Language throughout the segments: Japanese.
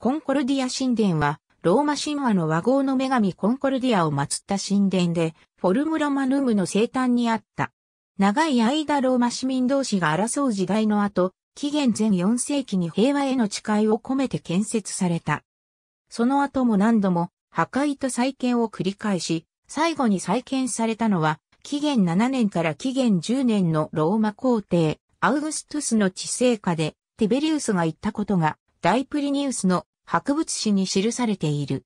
コンコルディア神殿は、ローマ神話の和合の女神コンコルディアを祀った神殿で、フォルムロマヌムの生誕にあった。長い間ローマ市民同士が争う時代の後、紀元前4世紀に平和への誓いを込めて建設された。その後も何度も破壊と再建を繰り返し、最後に再建されたのは、紀元7年から紀元10年のローマ皇帝、アウグストゥスの治世下で、ティベリウスが言ったことが大プリニウスの博物誌に記されている。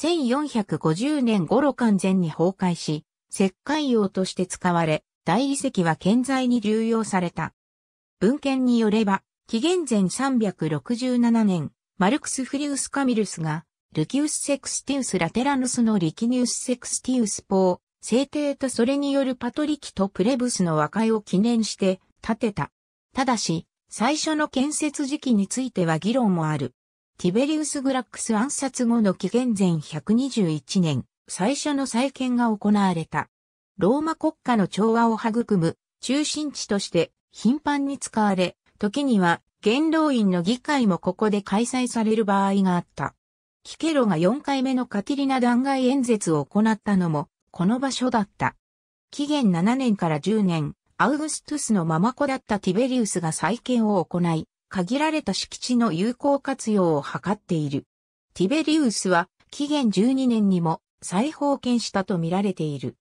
1450年頃完全に崩壊し、石灰用として使われ、大理石は健在に流用された。文献によれば、紀元前367年、マルクス・フリウス・カミルスが、ルキウス・セクスティウス・ラテラヌスのリキニウス・セクスティウス・ポー、聖帝とそれによるパトリキとプレブスの和解を記念して建てた。ただし、最初の建設時期については議論もある。ティベリウス・グラックス暗殺後の紀元前121年、最初の再建が行われた。ローマ国家の調和を育む中心地として頻繁に使われ、時には元老院の議会もここで開催される場合があった。キケロが4回目のカティリナ弾劾演説を行ったのも、この場所だった。紀元7年から10年、アウグストゥスのママ子だったティベリウスが再建を行い、限られた敷地の有効活用を図っている。ティベリウスは、紀元12年にも再封建したと見られている。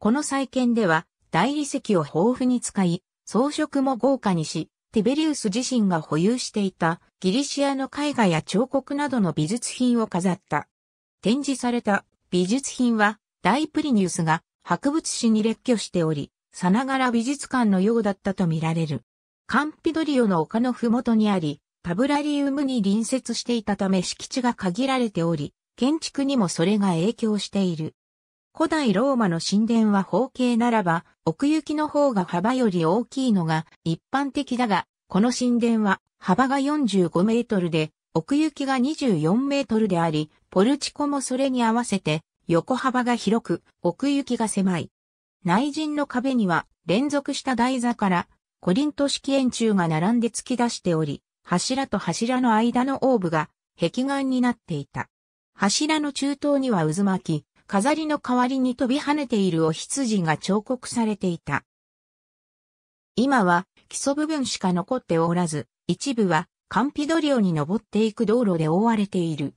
この再建では、大理石を豊富に使い、装飾も豪華にし、ティベリウス自身が保有していたギリシアの絵画や彫刻などの美術品を飾った。展示された美術品は大プリニウスが博物誌に列挙しており、さながら美術館のようだったとみられる。カンピドリオの丘のふもとにあり、パブラリウムに隣接していたため敷地が限られており、建築にもそれが影響している。古代ローマの神殿は方形ならば、奥行きの方が幅より大きいのが一般的だが、この神殿は幅が45メートルで、奥行きが24メートルであり、ポルチコもそれに合わせて、横幅が広く、奥行きが狭い。内陣の壁には連続した台座からコリント式円柱が並んで突き出しており、柱と柱の間のオーブが壁岸になっていた。柱の中東には渦巻き、飾りの代わりに飛び跳ねているお羊が彫刻されていた。今は基礎部分しか残っておらず、一部はカンピドリオに登っていく道路で覆われている。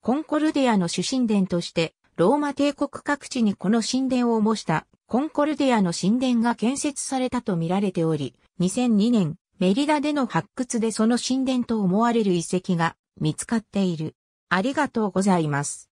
コンコルディアの主神殿として、ローマ帝国各地にこの神殿を模したコンコルディアの神殿が建設されたと見られており、2002年、メリダでの発掘でその神殿と思われる遺跡が見つかっている。ありがとうございます。